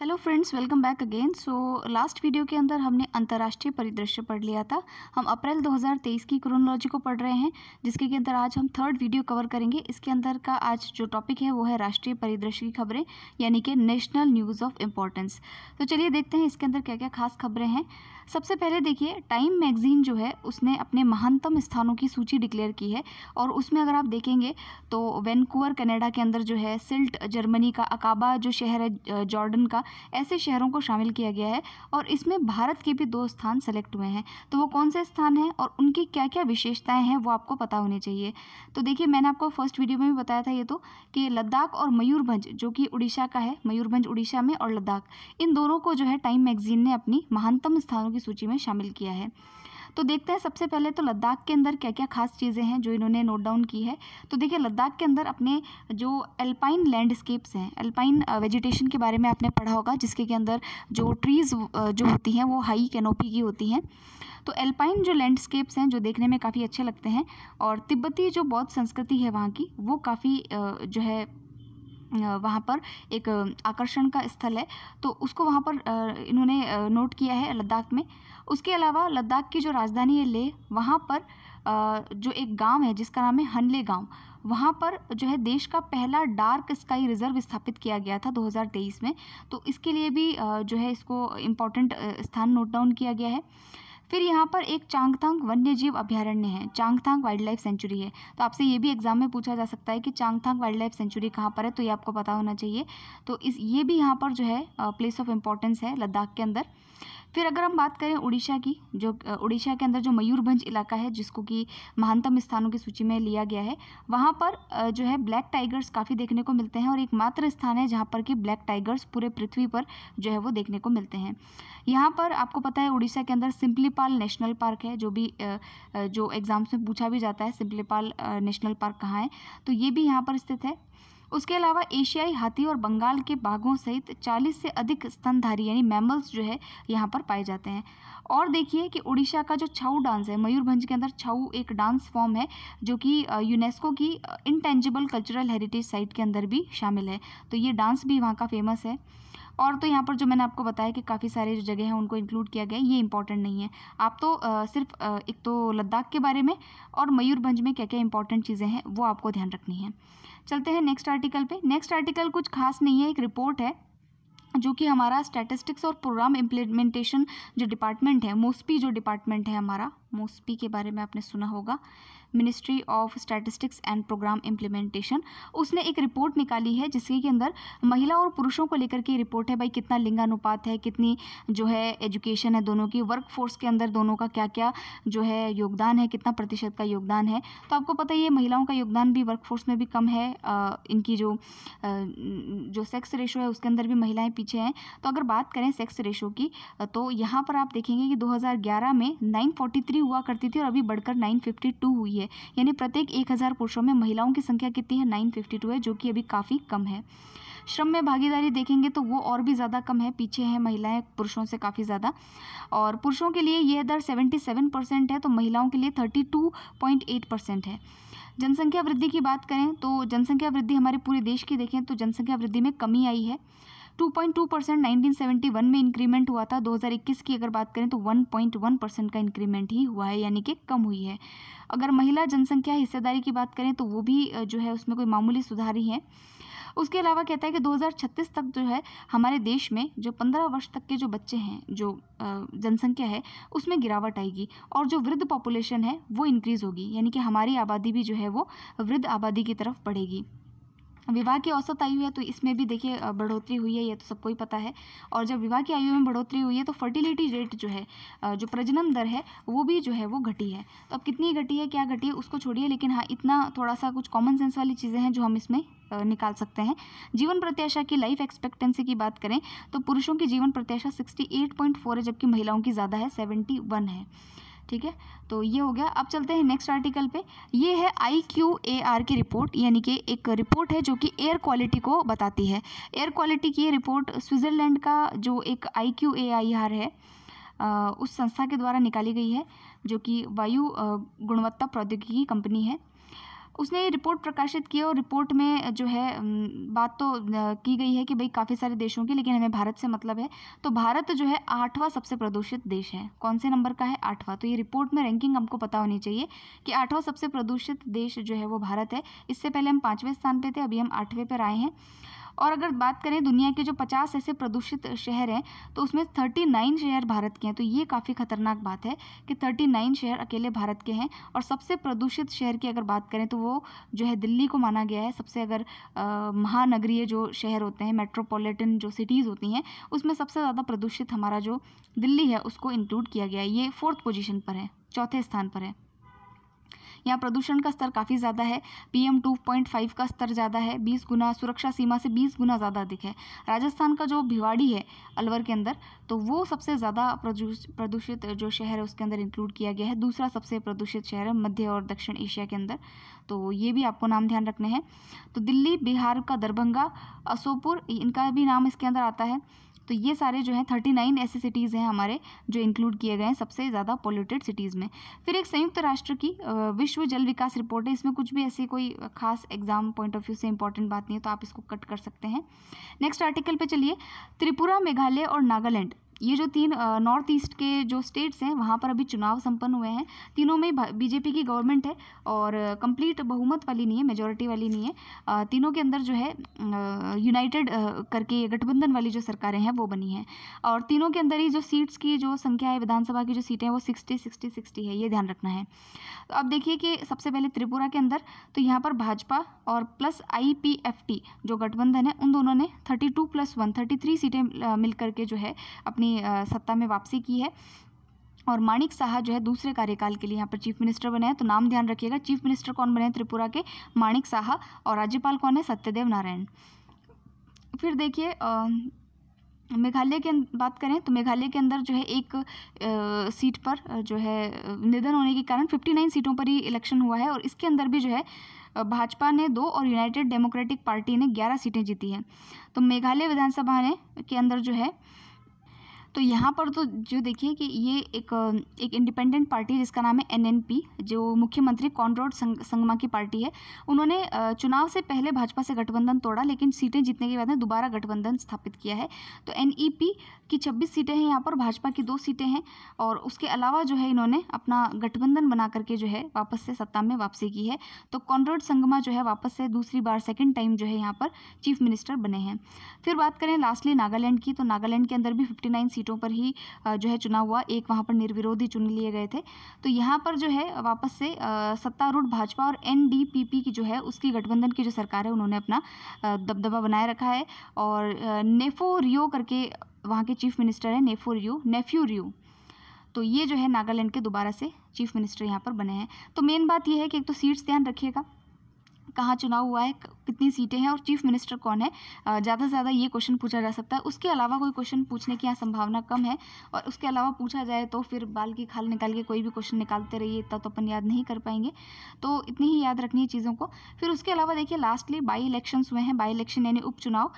hello friends welcome back again so last video के अंदर हमने अंतर्राष्ट्रीय परिदृश्य पढ़ लिया था हम अप्रैल 2023 की क्रोनोलॉजी को पढ़ रहे हैं जिसके के अंदर आज हम थर्ड वीडियो कवर करेंगे इसके अंदर का आज जो टॉपिक है वो है राष्ट्रीय परिदृश्य की खबरें यानी कि नेशनल न्यूज़ ऑफ इम्पोर्टेंस तो चलिए देखते हैं इसके अंदर क्या क्या खास खबरें हैं सबसे पहले देखिए टाइम मैगज़ीन जो है उसने अपने महानतम स्थानों की सूची डिक्लेयर की है और उसमें अगर आप देखेंगे तो वैनकूवर कनाडा के अंदर जो है सिल्ट जर्मनी का अकाबा जो शहर है जॉर्डन का ऐसे शहरों को शामिल किया गया है और इसमें भारत के भी दो स्थान सेलेक्ट हुए हैं तो वो कौन से स्थान हैं और उनकी क्या क्या विशेषताएँ हैं वो आपको पता होनी चाहिए तो देखिए मैंने आपको फर्स्ट वीडियो में भी बताया था ये तो कि लद्दाख और मयूरभंज जो कि उड़ीसा का है मयूरभंज उड़ीसा में और लद्दाख इन दोनों को जो है टाइम मैगजीन ने अपनी महानतम स्थानों की सूची में शामिल किया है तो देखते हैं सबसे पहले तो लद्दाख के अंदर क्या क्या खास चीज़ें हैं जो इन्होंने नोट डाउन की है तो देखिए लद्दाख के अंदर अपने जो अल्पाइन लैंडस्केप्स हैं अल्पाइन वेजिटेशन के बारे में आपने पढ़ा होगा जिसके के अंदर जो ट्रीज़ जो होती हैं वो हाई कैनोपी की होती हैं तो एल्पाइन जो लैंडस्केप्स हैं जो देखने में काफ़ी अच्छे लगते हैं और तिब्बती जो बौद्ध संस्कृति है वहाँ की वो काफ़ी जो है वहाँ पर एक आकर्षण का स्थल है तो उसको वहाँ पर इन्होंने नोट किया है लद्दाख में उसके अलावा लद्दाख की जो राजधानी है लेह वहाँ पर जो एक गांव है जिसका नाम है हनले गांव वहाँ पर जो है देश का पहला डार्क स्काई रिजर्व स्थापित किया गया था 2023 में तो इसके लिए भी जो है इसको इम्पोर्टेंट स्थान नोट डाउन किया गया है फिर यहाँ पर एक चांगथांग वन्य जीव अभ्यारण्य है चांगथांग वाइल्ड लाइफ सेंचुरी है तो आपसे ये भी एग्जाम में पूछा जा सकता है कि चांगथांग वाइल्ड लाइफ सेंचुरी कहाँ पर है तो ये आपको पता होना चाहिए तो इस ये भी यहाँ पर जो है प्लेस ऑफ इंपॉर्टेंस है लद्दाख के अंदर फिर अगर हम बात करें उड़ीसा की जो उड़ीसा के अंदर जो मयूरभंज इलाका है जिसको कि महानतम स्थानों की सूची में लिया गया है वहाँ पर जो है ब्लैक टाइगर्स काफ़ी देखने को मिलते हैं और एकमात्र स्थान है जहाँ पर कि ब्लैक टाइगर्स पूरे पृथ्वी पर जो है वो देखने को मिलते हैं यहाँ पर आपको पता है उड़ीसा के अंदर सिम्पलीपाल नेशनल पार्क है जो भी जो एग्ज़ाम्स में पूछा भी जाता है सिंपलीपाल नेशनल पार्क कहाँ है तो ये भी यहाँ पर स्थित है उसके अलावा एशियाई हाथी और बंगाल के बाघों सहित 40 से अधिक स्तनधारी यानी मैमल्स जो है यहाँ पर पाए जाते हैं और देखिए कि उड़ीसा का जो छाऊ डांस है मयूरभंज के अंदर छाऊ एक डांस फॉर्म है जो कि यूनेस्को की इनटेंजिबल कल्चरल हेरिटेज साइट के अंदर भी शामिल है तो ये डांस भी वहाँ का फेमस है और तो यहाँ पर जो मैंने आपको बताया कि काफ़ी सारे जो जगह हैं उनको इंक्लूड किया गया है ये इंपॉर्टेंट नहीं है आप तो आ, सिर्फ आ, एक तो लद्दाख के बारे में और मयूरभंज में क्या क्या इंपॉर्टेंट चीज़ें हैं वो आपको ध्यान रखनी है चलते हैं नेक्स्ट आर्टिकल पे नेक्स्ट आर्टिकल कुछ खास नहीं है एक रिपोर्ट है जो कि हमारा स्टैटिस्टिक्स और प्रोग्राम इम्प्लीमेंटेशन जो डिपार्टमेंट है मोस्पी जो डिपार्टमेंट है हमारा मोस्पी के बारे में आपने सुना होगा ministry of statistics and programme implementation उसने एक रिपोर्ट निकाली है जिसके के अंदर महिला और पुरुषों को लेकर के रिपोर्ट है भाई कितना लिंगानुपात है कितनी जो है एजुकेशन है दोनों की वर्क फोर्स के अंदर दोनों का क्या क्या जो है योगदान है कितना प्रतिशत का योगदान है तो आपको पता ही है महिलाओं का योगदान भी वर्क फोर्स में भी कम है आ, इनकी जो आ, जो सेक्स रेशो है उसके अंदर भी महिलाएँ पीछे हैं तो अगर बात करें सेक्स रेशो की तो यहाँ पर आप देखेंगे कि 2011 में 943 हुआ करती थी और अभी बढ़कर 952 हुई है है यानी प्रत्येक एक हज़ार पुरुषों में महिलाओं की संख्या कितनी है नाइन फिफ्टी टू है जो कि अभी काफ़ी कम है श्रम में भागीदारी देखेंगे तो वो और भी ज़्यादा कम है पीछे हैं महिलाएं पुरुषों से काफ़ी ज़्यादा और पुरुषों के लिए यह दर 77 परसेंट है तो महिलाओं के लिए 32.8 परसेंट है जनसंख्या वृद्धि की बात करें तो जनसंख्या वृद्धि हमारे पूरे देश की देखें तो जनसंख्या वृद्धि में कमी आई है 2.2 परसेंट नाइनटीन में इंक्रीमेंट हुआ था 2021 की अगर बात करें तो 1.1 परसेंट का इंक्रीमेंट ही हुआ है यानी कि कम हुई है अगर महिला जनसंख्या हिस्सेदारी की बात करें तो वो भी जो है उसमें कोई मामूली सुधार ही है उसके अलावा कहता है कि 2036 तक जो है हमारे देश में जो 15 वर्ष तक के जो बच्चे हैं जो जनसंख्या है उसमें गिरावट आएगी और जो वृद्ध पॉपुलेशन है वो इंक्रीज़ होगी यानी कि हमारी आबादी भी जो है वो वृद्ध आबादी की तरफ बढ़ेगी विवाह की औसत आयु है तो इसमें भी देखिए बढ़ोतरी हुई है ये तो सबको ही पता है और जब विवाह की आयु में बढ़ोतरी हुई है तो फर्टिलिटी रेट जो है जो प्रजनन दर है वो भी जो है वो घटी है तो अब कितनी घटी है क्या घटी है उसको छोड़िए लेकिन हाँ इतना थोड़ा सा कुछ कॉमन सेंस वाली चीज़ें हैं जो हम इसमें निकाल सकते हैं जीवन प्रत्याशा की लाइफ एक्सपेक्टेंसी की बात करें तो पुरुषों की जीवन प्रत्याशा सिक्सटी है जबकि महिलाओं की ज़्यादा है सेवेंटी है ठीक है तो ये हो गया अब चलते हैं नेक्स्ट आर्टिकल पे ये है आई क्यू ए आर की रिपोर्ट यानी कि एक रिपोर्ट है जो कि एयर क्वालिटी को बताती है एयर क्वालिटी की ये रिपोर्ट स्विट्ज़रलैंड का जो एक आई क्यू ए आई आर है उस संस्था के द्वारा निकाली गई है जो कि वायु गुणवत्ता प्रौद्योगिकी कंपनी है उसने ये रिपोर्ट प्रकाशित की और रिपोर्ट में जो है बात तो की गई है कि भाई काफ़ी सारे देशों की लेकिन हमें भारत से मतलब है तो भारत जो है आठवां सबसे प्रदूषित देश है कौन से नंबर का है आठवां तो ये रिपोर्ट में रैंकिंग हमको पता होनी चाहिए कि आठवां सबसे प्रदूषित देश जो है वो भारत है इससे पहले हम पाँचवें स्थान पर थे अभी हम आठवें पर आए हैं और अगर बात करें दुनिया के जो पचास ऐसे प्रदूषित शहर हैं तो उसमें थर्टी नाइन शहर भारत के हैं तो ये काफ़ी खतरनाक बात है कि थर्टी नाइन शहर अकेले भारत के हैं और सबसे प्रदूषित शहर की अगर बात करें तो वो जो है दिल्ली को माना गया है सबसे अगर महानगरीय जो शहर होते हैं मेट्रोपोलिटन जो सिटीज़ होती हैं उसमें सबसे ज़्यादा प्रदूषित हमारा जो दिल्ली है उसको इंक्लूड किया गया है ये फोर्थ पोजीशन पर है चौथे स्थान पर है यहाँ प्रदूषण का स्तर काफ़ी ज़्यादा है पीएम 2.5 का स्तर ज़्यादा है 20 गुना सुरक्षा सीमा से 20 गुना ज़्यादा अधिक है राजस्थान का जो भिवाड़ी है अलवर के अंदर तो वो सबसे ज़्यादा प्रदूषित जो शहर है उसके अंदर इंक्लूड किया गया है दूसरा सबसे प्रदूषित शहर है मध्य और दक्षिण एशिया के अंदर तो ये भी आपको नाम ध्यान रखने हैं तो दिल्ली बिहार का दरभंगा असोपुर इनका भी नाम इसके अंदर आता है तो ये सारे जो हैं थर्टी नाइन ऐसी सिटीज़ हैं हमारे जो इंक्लूड किए गए हैं सबसे ज़्यादा पोल्यूटेड सिटीज़ में फिर एक संयुक्त राष्ट्र की विश्व जल विकास रिपोर्ट है इसमें कुछ भी ऐसी कोई खास एग्जाम पॉइंट ऑफ व्यू से इंपॉर्टेंट बात नहीं है तो आप इसको कट कर सकते हैं नेक्स्ट आर्टिकल पर चलिए त्रिपुरा मेघालय और नागालैंड ये जो तीन नॉर्थ ईस्ट के जो स्टेट्स हैं वहाँ पर अभी चुनाव संपन्न हुए हैं तीनों में बीजेपी की गवर्नमेंट है और कंप्लीट बहुमत वाली नहीं है मेजोरिटी वाली नहीं है तीनों के अंदर जो है यूनाइटेड करके गठबंधन वाली जो सरकारें हैं वो बनी हैं और तीनों के अंदर ही जो सीट्स की जो संख्या है विधानसभा की जो सीटें हैं वो सिक्सटी सिक्सटी सिक्सटी है ये ध्यान रखना है तो अब देखिए कि सबसे पहले त्रिपुरा के अंदर तो यहाँ पर भाजपा और प्लस आई जो गठबंधन है उन दोनों ने थर्टी प्लस वन थर्टी सीटें मिल करके जो है अपनी अपनी सत्ता में वापसी की है और माणिक साहा जो है दूसरे कार्यकाल के लिए यहाँ पर चीफ मिनिस्टर बने हैं तो नाम ध्यान रखिएगा चीफ मिनिस्टर कौन बने हैं त्रिपुरा के माणिक साहा और राज्यपाल कौन है सत्यदेव नारायण फिर देखिए मेघालय के अं-, बात करें तो मेघालय के अंदर जो है एक आ, सीट पर जो है निधन होने के कारण 59 सीटों पर ही इलेक्शन हुआ है और इसके अंदर भी जो है भाजपा ने दो और यूनाइटेड डेमोक्रेटिक पार्टी ने 11 सीटें जीती हैं तो मेघालय विधानसभा ने के अंदर जो है आ, तो यहाँ पर तो जो देखिए कि ये एक एक इंडिपेंडेंट पार्टी जिसका नाम है एनएनपी जो मुख्यमंत्री कॉन्ड्रोड संग, संगमा की पार्टी है उन्होंने चुनाव से पहले भाजपा से गठबंधन तोड़ा लेकिन सीटें जीतने के बाद में दोबारा गठबंधन स्थापित किया है तो एन e की छब्बीस सीटें हैं यहाँ पर भाजपा की दो सीटें हैं और उसके अलावा जो है इन्होंने अपना गठबंधन बना करके जो है वापस से सत्ता में वापसी की है तो कॉन्ड्रोड संगमा जो है वापस से दूसरी बार सेकेंड टाइम जो है यहाँ पर चीफ मिनिस्टर बने हैं फिर बात करें लास्टली नागालैंड की तो नागालैंड के अंदर भी फिफ्टी सीट सीटों पर ही जो है चुनाव हुआ एक वहाँ पर निर्विरोधी चुन लिए गए थे तो यहाँ पर जो है वापस से सत्तारूढ़ भाजपा और एन की जो है उसकी गठबंधन की जो सरकार है उन्होंने अपना दबदबा बनाए रखा है और नेफो रियो करके वहाँ के चीफ मिनिस्टर हैं नेफो रियो नेफ्यू रियो तो ये जो है नागालैंड के दोबारा से चीफ मिनिस्टर यहाँ पर बने हैं तो मेन बात यह है कि एक तो सीट्स ध्यान रखिएगा कहाँ चुनाव हुआ है कितनी सीटें हैं और चीफ मिनिस्टर कौन है ज़्यादा से ज़्यादा ये क्वेश्चन पूछा जा सकता है उसके अलावा कोई क्वेश्चन पूछने की यहाँ संभावना कम है और उसके अलावा पूछा जाए तो फिर बाल की खाल निकाल के कोई भी क्वेश्चन निकालते रहिए तब तो अपन याद नहीं कर पाएंगे तो इतनी ही याद रखनी है चीज़ों को फिर उसके अलावा देखिए लास्टली बाई इलेक्शन हुए हैं बाई इलेक्शन यानी उपचुनाव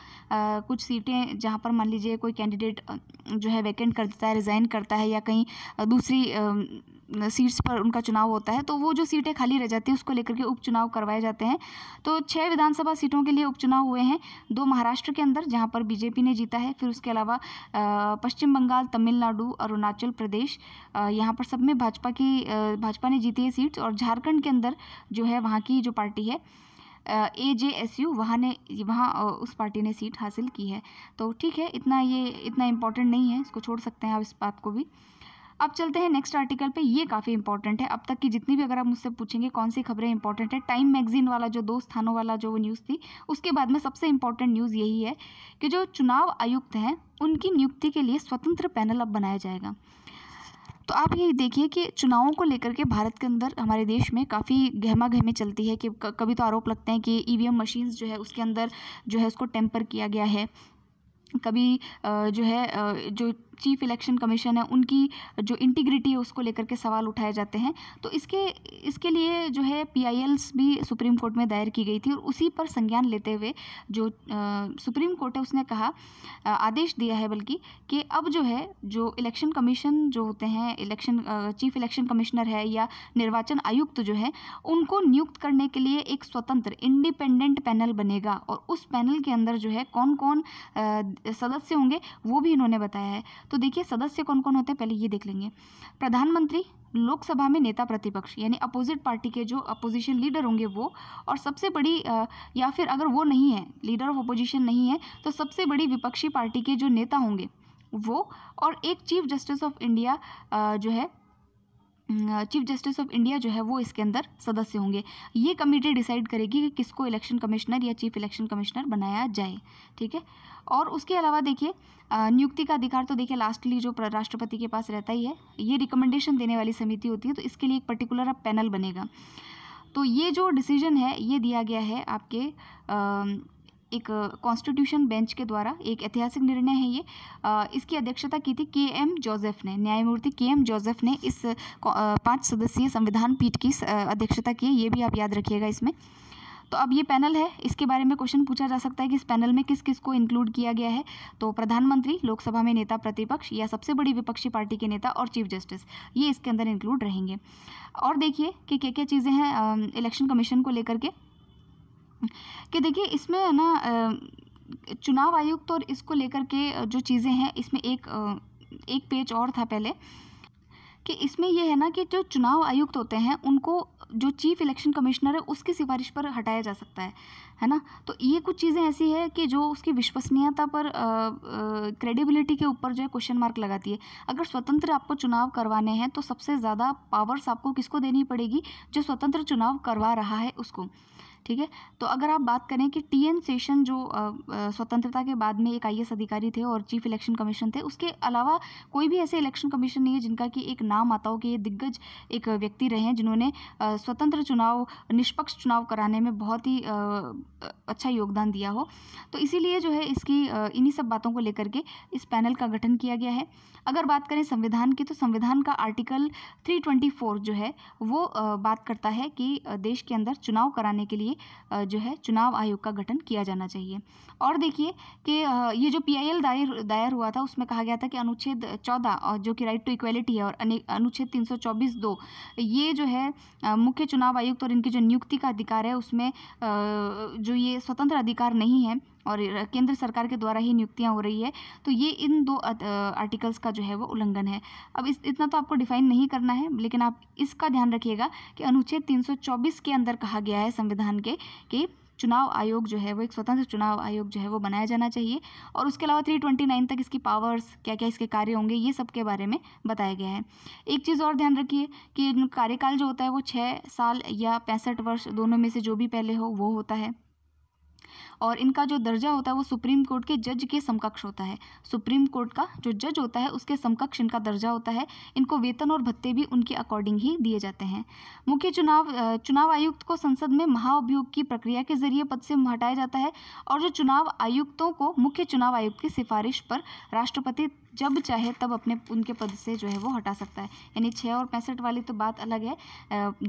कुछ सीटें जहाँ पर मान लीजिए कोई कैंडिडेट जो है वैकेंट कर देता है रिज़ाइन करता है या कहीं दूसरी सीट्स पर उनका चुनाव होता है तो वो जो सीटें खाली रह जाती हैं उसको लेकर के उपचुनाव करवाए जाते हैं तो छः विधानसभा सीटों के लिए उपचुनाव हुए हैं दो महाराष्ट्र के अंदर जहाँ पर बीजेपी ने जीता है फिर उसके अलावा पश्चिम बंगाल तमिलनाडु अरुणाचल प्रदेश यहाँ पर सब में भाजपा की भाजपा ने जीती है सीट्स और झारखंड के अंदर जो है वहाँ की जो पार्टी है ए जे एस यू वहाँ ने वहाँ उस पार्टी ने सीट हासिल की है तो ठीक है इतना ये इतना इम्पोर्टेंट नहीं है इसको छोड़ सकते हैं आप इस बात को भी अब चलते हैं नेक्स्ट आर्टिकल पे ये काफ़ी इंपॉर्टेंट है अब तक की जितनी भी अगर आप मुझसे पूछेंगे कौन सी खबरें इंपॉर्टेंट है टाइम मैगजीन वाला जो दो स्थानों वाला जो न्यूज़ थी उसके बाद में सबसे इंपॉर्टेंट न्यूज़ यही है कि जो चुनाव आयुक्त हैं उनकी नियुक्ति के लिए स्वतंत्र पैनल अब बनाया जाएगा तो आप ये देखिए कि चुनावों को लेकर के भारत के अंदर हमारे देश में काफ़ी गहमा गहमी चलती है कि कभी तो आरोप लगते हैं कि ईवीएम e मशीन्स जो है उसके अंदर जो है उसको टेम्पर किया गया है कभी जो है जो चीफ इलेक्शन कमीशन है उनकी जो इंटीग्रिटी है उसको लेकर के सवाल उठाए जाते हैं तो इसके इसके लिए जो है पीआईएल्स भी सुप्रीम कोर्ट में दायर की गई थी और उसी पर संज्ञान लेते हुए जो सुप्रीम कोर्ट है उसने कहा आदेश दिया है बल्कि कि अब जो है जो इलेक्शन कमीशन जो होते हैं इलेक्शन चीफ इलेक्शन कमिश्नर है या निर्वाचन आयुक्त जो है उनको नियुक्त करने के लिए एक स्वतंत्र इंडिपेंडेंट पैनल बनेगा और उस पैनल के अंदर जो है कौन कौन सदस्य होंगे वो भी इन्होंने बताया है तो देखिए सदस्य कौन कौन होते हैं पहले ये देख लेंगे प्रधानमंत्री लोकसभा में नेता प्रतिपक्ष यानी अपोजिट पार्टी के जो अपोजिशन लीडर होंगे वो और सबसे बड़ी या फिर अगर वो नहीं है लीडर ऑफ अपोजिशन नहीं है तो सबसे बड़ी विपक्षी पार्टी के जो नेता होंगे वो और एक चीफ जस्टिस ऑफ इंडिया जो है चीफ जस्टिस ऑफ इंडिया जो है वो इसके अंदर सदस्य होंगे ये कमेटी डिसाइड करेगी कि किसको इलेक्शन कमिश्नर या चीफ इलेक्शन कमिश्नर बनाया जाए ठीक है और उसके अलावा देखिए नियुक्ति का अधिकार तो देखिए लास्टली जो राष्ट्रपति के पास रहता ही है ये रिकमेंडेशन देने वाली समिति होती है तो इसके लिए एक पर्टिकुलर पैनल बनेगा तो ये जो डिसीजन है ये दिया गया है आपके आ, एक कॉन्स्टिट्यूशन बेंच के द्वारा एक ऐतिहासिक निर्णय है ये इसकी अध्यक्षता की थी के एम जोसेफ ने न्यायमूर्ति के एम जोसेफ ने इस पांच सदस्यीय संविधान पीठ की अध्यक्षता की ये भी आप याद रखिएगा इसमें तो अब ये पैनल है इसके बारे में क्वेश्चन पूछा जा सकता है कि इस पैनल में किस किस को इंक्लूड किया गया है तो प्रधानमंत्री लोकसभा में नेता प्रतिपक्ष या सबसे बड़ी विपक्षी पार्टी के नेता और चीफ जस्टिस ये इसके अंदर इंक्लूड रहेंगे और देखिए कि क्या क्या चीज़ें हैं इलेक्शन कमीशन को लेकर के कि देखिए इसमें है ना चुनाव आयुक्त और इसको लेकर के जो चीज़ें हैं इसमें एक एक पेज और था पहले कि इसमें यह है ना कि जो चुनाव आयुक्त होते हैं उनको जो चीफ इलेक्शन कमिश्नर है उसकी सिफारिश पर हटाया जा सकता है है ना तो ये कुछ चीज़ें ऐसी है कि जो उसकी विश्वसनीयता पर क्रेडिबिलिटी के ऊपर जो है क्वेश्चन मार्क लगाती है अगर स्वतंत्र आपको चुनाव करवाने हैं तो सबसे ज़्यादा पावर्स आपको किसको देनी पड़ेगी जो स्वतंत्र चुनाव करवा रहा है उसको ठीक है तो अगर आप बात करें कि टी एन सेशन जो स्वतंत्रता के बाद में एक आई अधिकारी थे और चीफ इलेक्शन कमीशन थे उसके अलावा कोई भी ऐसे इलेक्शन कमीशन नहीं है जिनका कि एक नाम आता हो कि ये दिग्गज एक व्यक्ति रहे हैं जिन्होंने स्वतंत्र चुनाव निष्पक्ष चुनाव कराने में बहुत ही अच्छा योगदान दिया हो तो इसीलिए जो है इसकी इन्हीं सब बातों को लेकर के इस पैनल का गठन किया गया है अगर बात करें संविधान की तो संविधान का आर्टिकल थ्री जो है वो बात करता है कि देश के अंदर चुनाव कराने के लिए लिए जो है चुनाव आयोग का गठन किया जाना चाहिए और देखिए कि ये जो पीआईएल दायर दायर हुआ था उसमें कहा गया था कि अनुच्छेद चौदह और जो कि राइट टू इक्वलिटी है और अनुच्छेद तीन सौ चौबीस दो ये जो है मुख्य चुनाव आयुक्त और इनकी जो नियुक्ति का अधिकार है उसमें जो ये स्वतंत्र अधिकार नहीं है और केंद्र सरकार के द्वारा ही नियुक्तियाँ हो रही है तो ये इन दो आर्टिकल्स का जो है वो उल्लंघन है अब इस इतना तो आपको डिफाइन नहीं करना है लेकिन आप इसका ध्यान रखिएगा कि अनुच्छेद 324 के अंदर कहा गया है संविधान के कि चुनाव आयोग जो है वो एक स्वतंत्र चुनाव आयोग जो है वो बनाया जाना चाहिए और उसके अलावा थ्री ट्वेंटी नाइन तक इसकी पावर्स क्या क्या इसके कार्य होंगे ये सब के बारे में बताया गया है एक चीज़ और ध्यान रखिए कि कार्यकाल जो होता है वो छः साल या पैंसठ वर्ष दोनों में से जो भी पहले हो वो होता है और इनका जो दर्जा होता है वो सुप्रीम कोर्ट के जज के समकक्ष होता है सुप्रीम कोर्ट का जो जज होता है उसके समकक्ष इनका दर्जा होता है इनको वेतन और भत्ते भी उनके अकॉर्डिंग ही दिए जाते हैं मुख्य चुनाव चुनाव आयुक्त को संसद में महाअभियोग की प्रक्रिया के जरिए पद से हटाया जाता है और जो चुनाव आयुक्तों को मुख्य चुनाव आयुक्त की सिफारिश पर राष्ट्रपति जब चाहे तब अपने उनके पद से जो है वो हटा सकता है यानी छः और पैंसठ वाली तो बात अलग है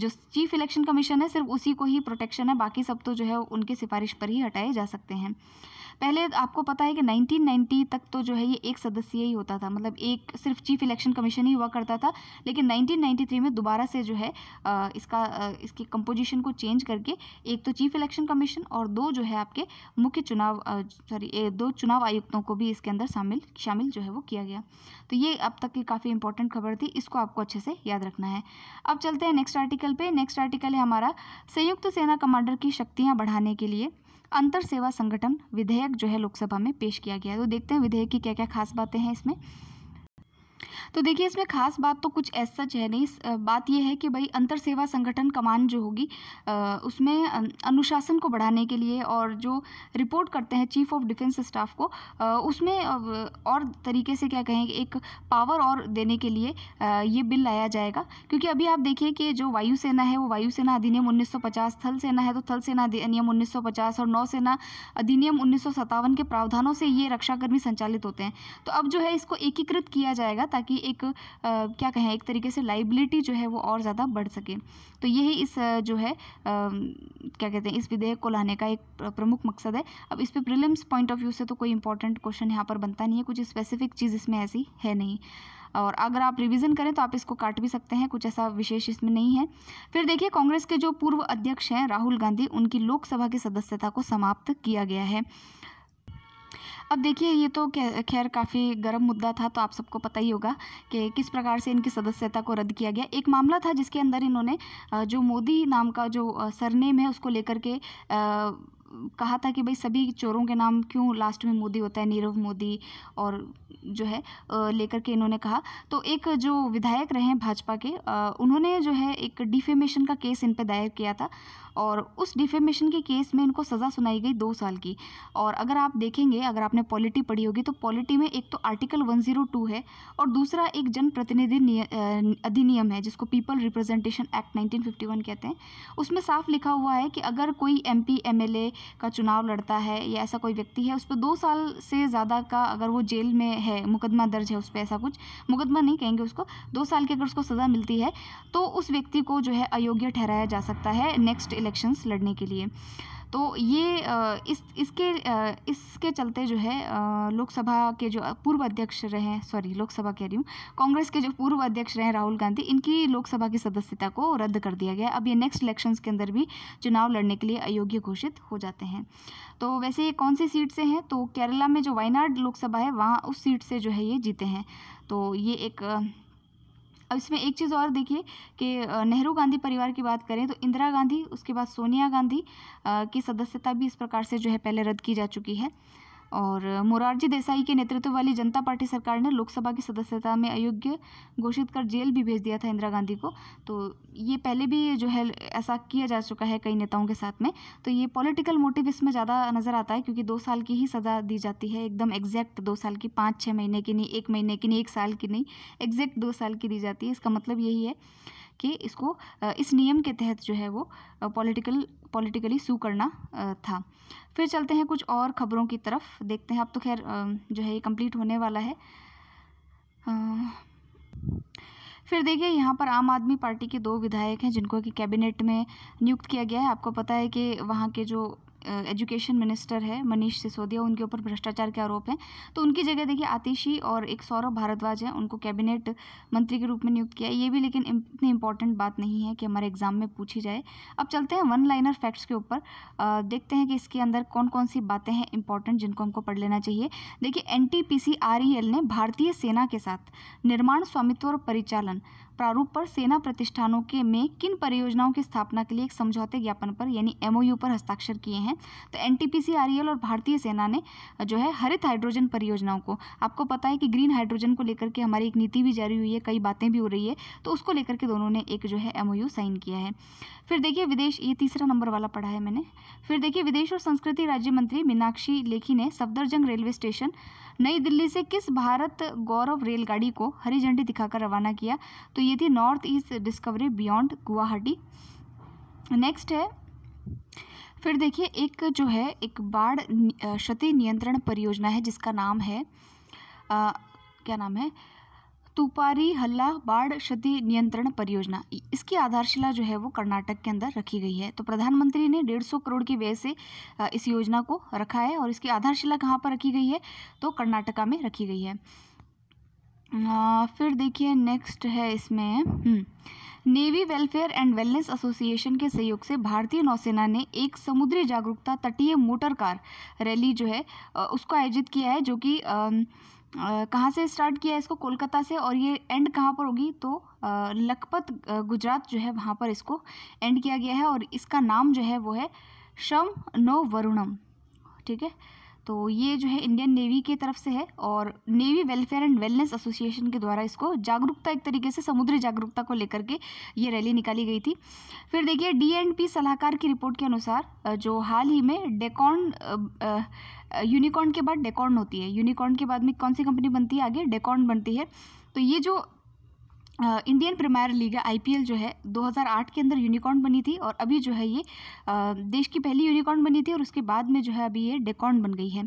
जो चीफ इलेक्शन कमीशन है सिर्फ उसी को ही प्रोटेक्शन है बाकी सब तो जो है उनकी सिफारिश पर ही हटाए जा जा सकते हैं पहले आपको पता है कि 1990 तक तो जो है ये एक सदस्य ही होता था मतलब एक सिर्फ चीफ इलेक्शन कमीशन ही हुआ करता था लेकिन 1993 में दोबारा से जो है इसका इसकी कंपोजिशन को चेंज करके एक तो चीफ इलेक्शन कमीशन और दो जो है आपके मुख्य चुनाव सॉरी दो चुनाव आयुक्तों को भी इसके अंदर शामिल शामिल जो है वो किया गया तो ये अब तक की काफ़ी इंपॉर्टेंट खबर थी इसको आपको अच्छे से याद रखना है अब चलते हैं नेक्स्ट आर्टिकल पर नेक्स्ट आर्टिकल है हमारा संयुक्त सेना कमांडर की शक्तियाँ बढ़ाने के लिए अंतर सेवा संगठन विधेयक जो है लोकसभा में पेश किया गया है तो देखते हैं विधेयक की क्या क्या खास बातें हैं इसमें तो देखिए इसमें खास बात तो कुछ ऐसा सच है नहीं बात यह है कि भाई अंतर सेवा संगठन कमान जो होगी उसमें अनुशासन को बढ़ाने के लिए और जो रिपोर्ट करते हैं चीफ ऑफ डिफेंस स्टाफ को उसमें और तरीके से क्या कहें एक पावर और देने के लिए ये बिल लाया जाएगा क्योंकि अभी आप देखिए कि जो वायुसेना है वो वायुसेना अधिनियम उन्नीस थल सेना है तो थल सेना अधिनियम उन्नीस और नौसेना अधिनियम उन्नीस के प्रावधानों से ये रक्षाकर्मी संचालित होते हैं तो अब जो है इसको एकीकृत किया जाएगा ताकि एक आ, क्या कहें एक तरीके से लाइबिलिटी जो है वो और ज़्यादा बढ़ सके तो यही इस जो है आ, क्या कहते हैं इस विधेयक को लाने का एक प्रमुख मकसद है अब इस पर प्रिलिम्स पॉइंट ऑफ व्यू से तो कोई इंपॉर्टेंट क्वेश्चन यहाँ पर बनता नहीं है कुछ स्पेसिफिक चीज़ इसमें ऐसी है नहीं और अगर आप रिवीजन करें तो आप इसको काट भी सकते हैं कुछ ऐसा विशेष इसमें नहीं है फिर देखिए कांग्रेस के जो पूर्व अध्यक्ष हैं राहुल गांधी उनकी लोकसभा की सदस्यता को समाप्त किया गया है अब देखिए ये तो खैर काफ़ी गर्म मुद्दा था तो आप सबको पता ही होगा कि किस प्रकार से इनकी सदस्यता को रद्द किया गया एक मामला था जिसके अंदर इन्होंने जो मोदी नाम का जो सरनेम है उसको लेकर के कहा था कि भाई सभी चोरों के नाम क्यों लास्ट में मोदी होता है नीरव मोदी और जो है लेकर के इन्होंने कहा तो एक जो विधायक रहे भाजपा के उन्होंने जो है एक डिफेमेशन का केस इन पर दायर किया था और उस डिफेमेशन के केस में इनको सज़ा सुनाई गई दो साल की और अगर आप देखेंगे अगर आपने पॉलिटी पढ़ी होगी तो पॉलिटी में एक तो आर्टिकल 102 है और दूसरा एक जनप्रतिनिधि अधिनियम है जिसको पीपल रिप्रेजेंटेशन एक्ट 1951 कहते हैं उसमें साफ लिखा हुआ है कि अगर कोई एम पी का चुनाव लड़ता है या ऐसा कोई व्यक्ति है उस पर दो साल से ज़्यादा का अगर वो जेल में है मुकदमा दर्ज है उस पर ऐसा कुछ मुकदमा नहीं कहेंगे उसको दो साल की अगर उसको सज़ा मिलती है तो उस व्यक्ति को जो है अयोग्य ठहराया जा सकता है नेक्स्ट इलेक्शन इलेक्शंस लड़ने के लिए तो ये इस इसके इसके चलते जो है लोकसभा के जो पूर्व अध्यक्ष रहे सॉरी लोकसभा कह रही हूँ कांग्रेस के जो पूर्व अध्यक्ष रहे राहुल गांधी इनकी लोकसभा की सदस्यता को रद्द कर दिया गया अब ये नेक्स्ट इलेक्शंस के अंदर भी चुनाव लड़ने के लिए अयोग्य घोषित हो जाते हैं तो वैसे ये कौन सी सीट से हैं तो केरला में जो वायनाड लोकसभा है वहाँ उस सीट से जो है ये जीते हैं तो ये एक अब इसमें एक चीज़ और देखिए कि नेहरू गांधी परिवार की बात करें तो इंदिरा गांधी उसके बाद सोनिया गांधी की सदस्यता भी इस प्रकार से जो है पहले रद्द की जा चुकी है और मोरारजी देसाई के नेतृत्व वाली जनता पार्टी सरकार ने लोकसभा की सदस्यता में अयोग्य घोषित कर जेल भी भेज दिया था इंदिरा गांधी को तो ये पहले भी जो है ऐसा किया जा चुका है कई नेताओं के साथ में तो ये पॉलिटिकल मोटिव इसमें ज़्यादा नज़र आता है क्योंकि दो साल की ही सज़ा दी जाती है एकदम एग्जैक्ट दो साल की पाँच छः महीने की नहीं एक महीने की नहीं एक साल की नहीं एग्जैक्ट दो साल की दी जाती है इसका मतलब यही है कि इसको इस नियम के तहत जो है वो पॉलिटिकल पॉलिटिकली सू करना था फिर चलते हैं कुछ और ख़बरों की तरफ देखते हैं अब तो खैर जो है ये कंप्लीट होने वाला है फिर देखिए यहाँ पर आम आदमी पार्टी के दो विधायक हैं जिनको कि कैबिनेट में नियुक्त किया गया है आपको पता है कि वहाँ के जो एजुकेशन मिनिस्टर है मनीष सिसोदिया उनके ऊपर भ्रष्टाचार के आरोप हैं तो उनकी जगह देखिए आतिशी और एक सौरभ भारद्वाज है उनको कैबिनेट मंत्री के रूप में नियुक्त किया ये भी लेकिन इतनी इंपॉर्टेंट बात नहीं है कि हमारे एग्जाम में पूछी जाए अब चलते हैं वन लाइनर फैक्ट्स के ऊपर देखते हैं कि इसके अंदर कौन कौन सी बातें हैं इंपॉर्टेंट जिनको हमको पढ़ लेना चाहिए देखिए एन टी e ने भारतीय सेना के साथ निर्माण स्वामित्व और परिचालन प्रारूप पर सेना प्रतिष्ठानों के में किन परियोजनाओं की स्थापना के लिए एक समझौते ज्ञापन पर यानी एमओयू पर हस्ताक्षर किए हैं तो एनटीपीसी आरईएल e और भारतीय सेना ने जो है हरित हाइड्रोजन परियोजनाओं को आपको पता है कि ग्रीन हाइड्रोजन को लेकर के हमारी एक नीति भी जारी हुई है कई बातें भी हो रही है तो उसको लेकर के दोनों ने एक जो है एमओयू साइन किया है फिर देखिए विदेश ये तीसरा नंबर वाला पढ़ा है मैंने फिर देखिए विदेश और संस्कृति राज्य मंत्री मीनाक्षी लेखी ने सफदरजंग रेलवे स्टेशन नई दिल्ली से किस भारत गौरव रेलगाड़ी को हरी झंडी दिखाकर रवाना किया तो ये थी north east discovery beyond Guwahati next है फिर देखिए एक जो है एक बाढ़ क्षति नियंत्रण परियोजना है जिसका नाम है आ, क्या नाम है तुपारी हल्ला बाढ़ क्षति नियंत्रण परियोजना इसकी आधारशिला जो है वो कर्नाटक के अंदर रखी गई है तो प्रधानमंत्री ने डेढ़ सौ करोड़ की व्यय से इस योजना को रखा है और इसकी आधारशिला कहाँ पर रखी गई है तो कर्नाटका में रखी गई है फिर देखिए नेक्स्ट है इसमें navy welfare and wellness association के सहयोग से भारतीय नौसेना ने एक समुद्री जागरूकता तटीय मोटर कार रैली जो है उसको आयोजित किया है जो कि कहाँ से स्टार्ट किया है इसको कोलकाता से और ये एंड कहाँ पर होगी तो लखपत गुजरात जो है वहाँ पर इसको एंड किया गया है और इसका नाम जो है वो है शम नो वरुणम ठीक है तो ये जो है इंडियन नेवी की तरफ से है और navy welfare and wellness association के द्वारा इसको जागरूकता एक तरीके से समुद्री जागरूकता को लेकर के ये रैली निकाली गई थी फिर देखिए डी एंड पी सलाहकार की रिपोर्ट के अनुसार जो हाल ही में डेकॉन यूनिकॉर्न के बाद डेकॉर्न होती है यूनिकॉर्न के बाद में कौन सी कंपनी बनती है आगे डेकॉर्न बनती है तो ये जो इंडियन प्रीमियर लीग है आईपीएल जो है 2008 के अंदर यूनिकॉर्न बनी थी और अभी जो है ये देश की पहली यूनिकॉर्न बनी थी और उसके बाद में जो है अभी ये डेकॉर्न बन गई है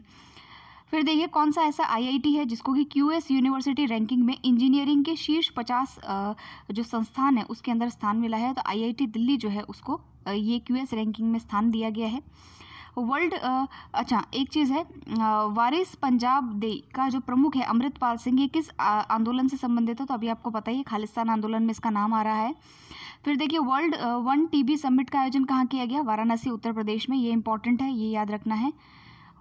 फिर देखिए कौन सा ऐसा आईआईटी है जिसको कि क्यूएस यूनिवर्सिटी रैंकिंग में इंजीनियरिंग के शीर्ष पचास जो संस्थान है उसके अंदर स्थान मिला है तो आईआईटी दिल्ली जो है उसको ये क्यूएस रैंकिंग में स्थान दिया गया है वर्ल्ड अच्छा एक चीज़ है वारिस पंजाब दे का जो प्रमुख है अमृतपाल सिंह ये किस आंदोलन से संबंधित है तो अभी आपको पता ही है खालिस्तान आंदोलन में इसका नाम आ रहा है फिर देखिए वर्ल्ड वन टीबी समिट का आयोजन कहाँ किया गया वाराणसी उत्तर प्रदेश में ये इंपॉर्टेंट है ये याद रखना है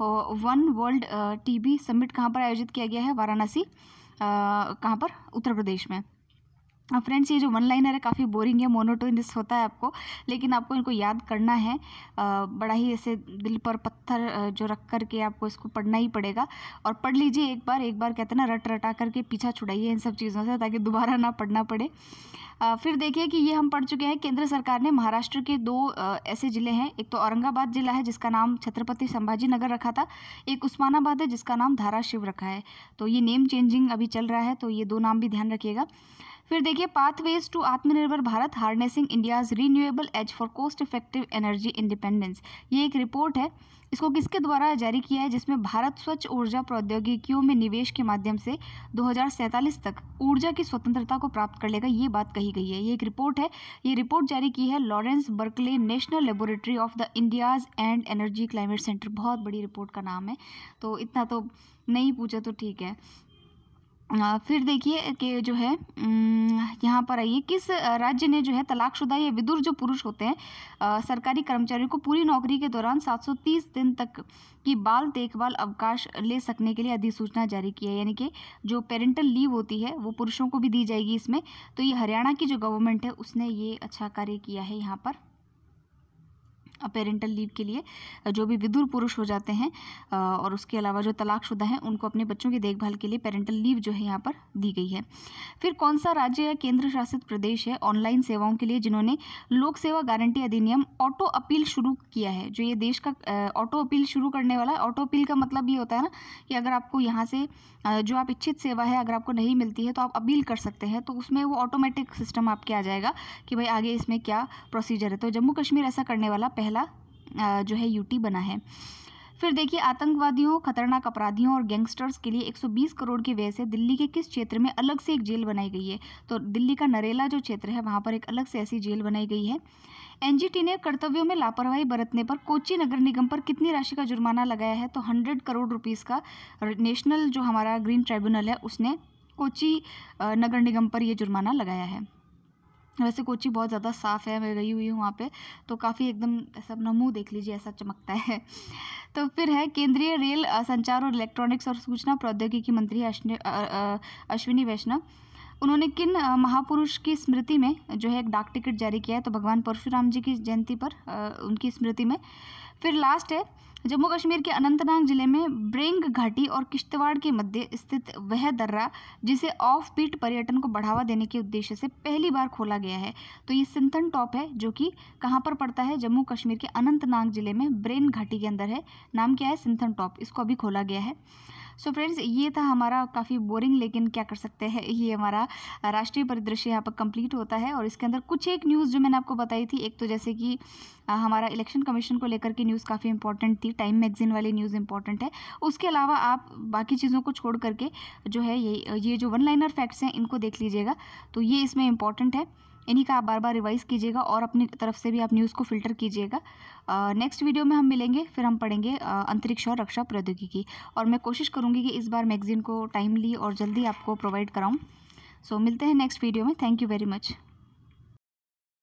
वन वर्ल्ड टीबी समिट कहाँ पर आयोजित किया गया है वाराणसी कहाँ पर उत्तर प्रदेश में फ्रेंड्स ये जो वन लाइनर है काफ़ी बोरिंग है मोनोटोनिस होता है आपको लेकिन आपको इनको याद करना है बड़ा ही ऐसे दिल पर पत्थर जो रख कर के आपको इसको पढ़ना ही पड़ेगा और पढ़ लीजिए एक बार एक बार कहते हैं ना रट रटा करके पीछा छुड़ाइए इन सब चीज़ों से ताकि दोबारा ना पढ़ना पड़े फिर देखिए कि ये हम पढ़ चुके हैं केंद्र सरकार ने महाराष्ट्र के दो ऐसे ज़िले हैं एक तो औरंगाबाद ज़िला है जिसका नाम छत्रपति संभाजी नगर रखा था एक उस्मानाबाद है जिसका नाम धाराशिव रखा है तो ये नेम चेंजिंग अभी चल रहा है तो ये दो नाम भी ध्यान रखिएगा फिर देखिए pathways to Atmanirbhar Bharat harnessing India's renewable edge for cost effective energy independence ये एक रिपोर्ट है इसको किसके द्वारा जारी किया है जिसमें भारत स्वच्छ ऊर्जा प्रौद्योगिकियों में निवेश के माध्यम से दो तक ऊर्जा की स्वतंत्रता को प्राप्त कर लेगा ये बात कही गई है ये एक रिपोर्ट है ये रिपोर्ट जारी की है Lawrence Berkeley national laboratory of the India's and energy climate centre बहुत बड़ी रिपोर्ट का नाम है तो इतना तो नहीं पूछा तो ठीक है फिर देखिए कि जो है यहाँ पर आइए किस राज्य ने जो है तलाकशुदा या विदुर जो पुरुष होते हैं सरकारी कर्मचारियों को पूरी नौकरी के दौरान 730 दिन तक की बाल देखभाल अवकाश ले सकने के लिए अधिसूचना जारी की है यानी कि जो पेरेंटल लीव होती है वो पुरुषों को भी दी जाएगी इसमें तो ये हरियाणा की जो गवर्नमेंट है उसने ये अच्छा कार्य किया है यहाँ पर पेरेंटल लीव के लिए जो भी विदुर पुरुष हो जाते हैं और उसके अलावा जो तलाकशुदा हैं उनको अपने बच्चों की देखभाल के लिए पेरेंटल लीव जो है यहाँ पर दी गई है फिर कौन सा राज्य या केंद्र शासित प्रदेश है ऑनलाइन सेवाओं के लिए जिन्होंने लोक सेवा गारंटी अधिनियम ऑटो अपील शुरू किया है जो ये देश का ऑटो अपील शुरू करने वाला है ऑटो अपील का मतलब ये होता है ना कि अगर आपको यहाँ से जो आप इच्छित सेवा है अगर आपको नहीं मिलती है तो आप अपील कर सकते हैं तो उसमें वो ऑटोमेटिक सिस्टम आपके आ जाएगा कि भाई आगे इसमें क्या प्रोसीजर है तो जम्मू कश्मीर ऐसा करने वाला पहला पहला जो है यूटी बना है फिर देखिए आतंकवादियों खतरनाक अपराधियों और गैंगस्टर्स के लिए 120 करोड़ की व्यय से दिल्ली के किस क्षेत्र में अलग से एक जेल बनाई गई है तो दिल्ली का नरेला जो क्षेत्र है वहाँ पर एक अलग से ऐसी जेल बनाई गई है एनजीटी ने कर्तव्यों में लापरवाही बरतने पर कोची नगर निगम पर कितनी राशि का जुर्माना लगाया है तो हंड्रेड करोड़ रुपीज़ का नेशनल जो हमारा ग्रीन ट्राइब्यूनल है उसने कोची नगर निगम पर यह जुर्माना लगाया है वैसे कोची बहुत ज़्यादा साफ़ है मैं गई हुई हूँ वहाँ पे तो काफ़ी एकदम ऐसा अपना मुँह देख लीजिए ऐसा चमकता है तो फिर है केंद्रीय रेल संचार और इलेक्ट्रॉनिक्स और सूचना प्रौद्योगिकी मंत्री अश्विनी वैष्णव उन्होंने किन महापुरुष की स्मृति में जो है एक डाक टिकट जारी किया है तो भगवान परशुराम जी की जयंती पर उनकी स्मृति में फिर लास्ट है जम्मू कश्मीर के अनंतनाग जिले में ब्रेंग घाटी और किश्तवाड़ के मध्य स्थित वह दर्रा जिसे ऑफ पीट पर्यटन को बढ़ावा देने के उद्देश्य से पहली बार खोला गया है तो ये सिंथन टॉप है जो कि कहाँ पर पड़ता है जम्मू कश्मीर के अनंतनाग जिले में ब्रेंग घाटी के अंदर है नाम क्या है सिंथन टॉप इसको अभी खोला गया है सो so फ्रेंड्स ये था हमारा काफ़ी बोरिंग लेकिन क्या कर सकते हैं ये हमारा राष्ट्रीय परिदृश्य यहाँ पर कंप्लीट होता है और इसके अंदर कुछ एक न्यूज़ जो मैंने आपको बताई थी एक तो जैसे कि हमारा इलेक्शन कमीशन को लेकर के न्यूज़ काफ़ी इंपॉर्टेंट थी टाइम मैगजीन वाली न्यूज़ इंपॉर्टेंट है उसके अलावा आप बाकी चीज़ों को छोड़ करके जो है ये ये जो वन लाइनर फैक्ट्स हैं इनको देख लीजिएगा तो ये इसमें इंपॉर्टेंट है इन्हीं का आप बार बार रिवाइज़ कीजिएगा और अपनी तरफ से भी आप न्यूज़ को फिल्टर कीजिएगा नेक्स्ट वीडियो में हम मिलेंगे फिर हम पढ़ेंगे अंतरिक्ष और रक्षा प्रौद्योगिकी और मैं कोशिश करूँगी कि इस बार मैगजीन को टाइमली और जल्दी आपको प्रोवाइड कराऊँ सो so, मिलते हैं नेक्स्ट वीडियो में थैंक यू वेरी मच